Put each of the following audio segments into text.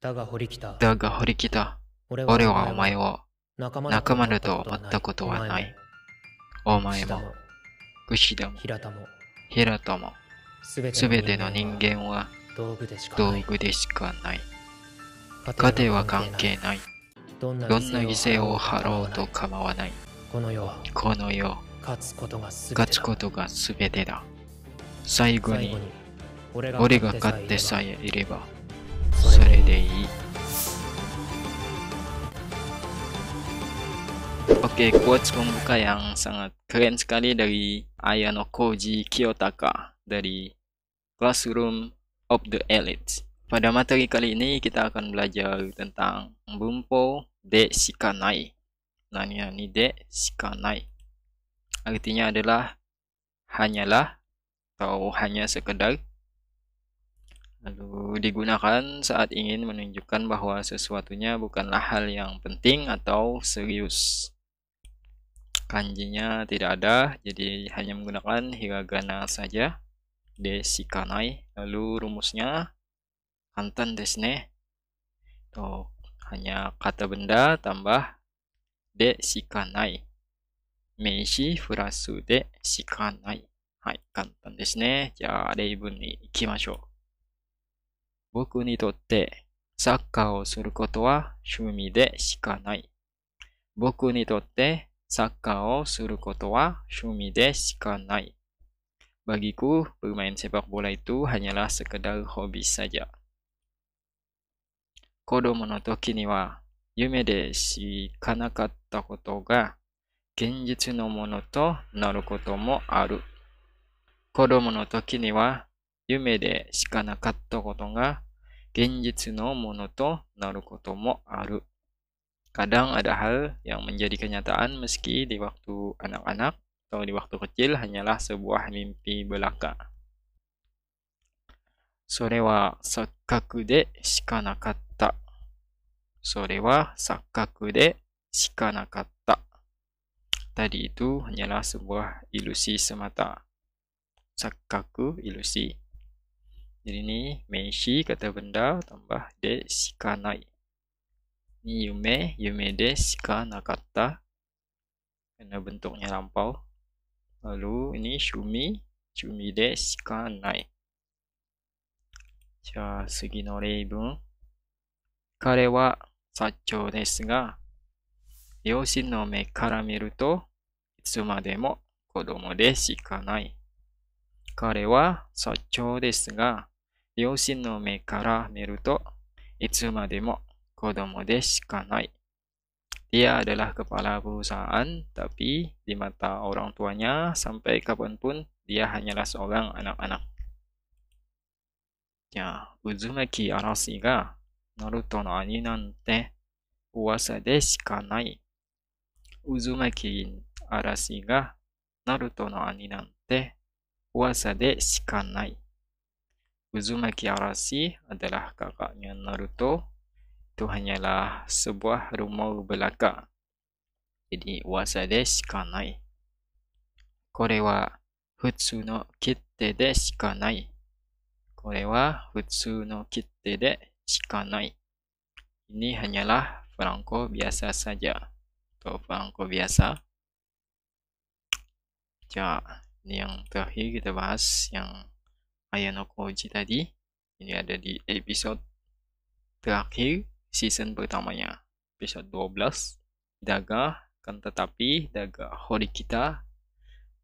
だが堀北。だが堀北。俺はお前を仲間だと思ったことはない。お前も、牛田も、平田も、平田も、すべての人間は道具でしかない。家庭は関係ない。どんな犠牲を払おうと構わない。この世、この世勝つことがすべてだ。最後に、俺が勝ってさえいれば。Oke, okay, quotes pembuka yang sangat keren sekali dari Ayano Koji Kiyotaka dari Classroom of the Elite. Pada materi kali ini kita akan belajar tentang Bumpo de Shikanai. Nah, ini de Shikanai. Artinya adalah hanyalah atau hanya sekedar lalu digunakan saat ingin menunjukkan bahwa sesuatunya bukanlah hal yang penting atau serius. Kanjinya tidak ada, jadi hanya menggunakan hiragana saja. Desikanai, lalu rumusnya kantan desne. Tuh, hanya kata benda tambah desikanai. Meishi furasu desikanai. Hai, kantan desne. Ja, reibun ni ikimashou. 僕にとってサッカーをすることは趣味でしかない。僕にとってサッカーをすることは趣味でしかない。Bagiku, bermain sepak bola itu hanyalah sekedar hobi saja. 子供の時には夢でしかなかったことが現実のものとなることもある。子供の時には夢でしかなかったことが現実のものとなることもある。Kadang ada hal yang menjadi kenyataan meski di waktu anak-anak atau di waktu kecil hanyalah sebuah mimpi belaka. それは錯覚でしかなかった。それは錯覚でしかなかった。Tadi itu hanyalah sebuah ilusi semata. Sakaku ilusi. Jadi ni meishi kata benda tambah de shikanai. Ni yume, yume de shikanakatta. Kerana bentuknya lampau. Lalu ini shumi, shumi de shikanai. じゃあ次の例文。彼は社長ですが、両親の目から見ると、いつまでも子供でしかない。彼は社長ですが、両親の目から見ると、いつまでも子供でしかない。Dia adalah kepala perusahaan, tapi di mata orang tuanya sampai kapanpun dia hanyalah seorang anak-anak. Ya, Uzumaki Arashi ga Naruto no ani nante uwasa de shikanai. Uzumaki Arashi ga Naruto no ani nante uwasa de shikanai. Uzumaki Arashi adalah kakaknya Naruto. Itu hanyalah sebuah rumor belaka. Jadi wasa desu kanai. Kore wa futsu no kitte de shikanai. Kore wa futsu no kitte de shikanai. Ini hanyalah perangko biasa saja atau perangko biasa. Ja, ini yang terakhir kita bahas yang Ayano Koji tadi. Ini ada di episode terakhir season pertamanya. Episode 12. Daga, kan tetapi daga hori kita.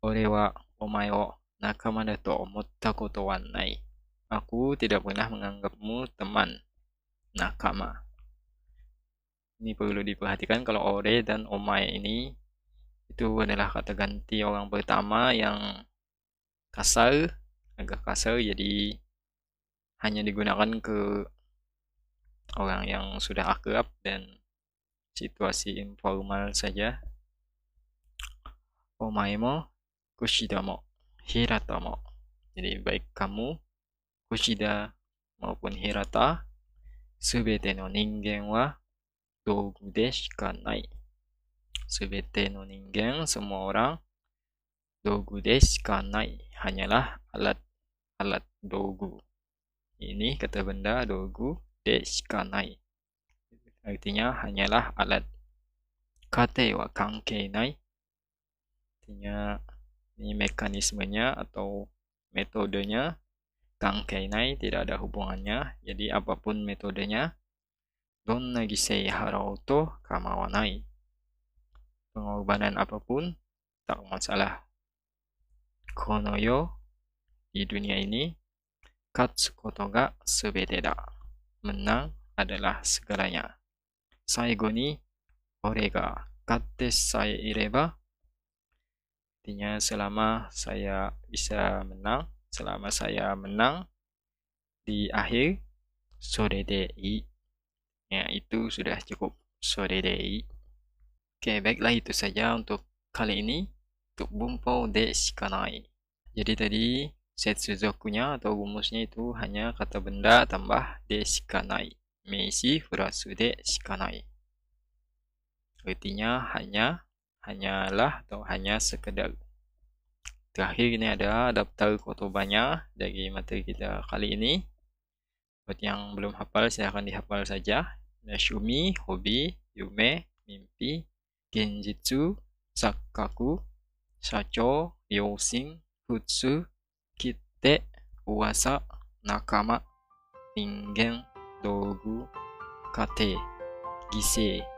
Ore wa omae wo nakama da to omotta koto wa Aku tidak pernah menganggapmu teman. Nakama. Ini perlu diperhatikan kalau ore dan omae ini itu adalah kata ganti orang pertama yang kasar agak kasar jadi hanya digunakan ke orang yang sudah akrab dan situasi informal saja. Omae mo kushida mo hirata mo. Jadi baik kamu kushida maupun hirata subete no ningen wa dogu de shikanai. Subete no ningen semua orang dogu de shikanai hanyalah alat alat dogu ini kata benda dogu deshikanai artinya hanyalah alat kate wa nai. artinya ini mekanismenya atau metodenya nai tidak ada hubungannya jadi apapun metodenya donna gisei harau to kamawanai pengorbanan apapun tak masalah yo di dunia ini, kats ga subete da. Menang adalah segalanya. Saigo ni, ore ga katte saya ireba. Artinya selama saya bisa menang, selama saya menang di akhir, sore dei. Ya, itu sudah cukup sore dei. Oke, baiklah itu saja untuk kali ini. Untuk bumpo de shikanai. Jadi tadi Set Setsuzokunya atau rumusnya itu hanya kata benda tambah de shikanai. meishi furasu de shikanai. Artinya hanya, hanyalah atau hanya sekedar. Terakhir ini ada daftar kotobanya dari materi kita kali ini. Buat yang belum hafal silahkan dihafal saja. Nashumi, hobi, yume, mimpi, genjitsu, sakaku, sacho, yosin, futsu, て、噂、仲間、人間、道具、家庭、犠牲、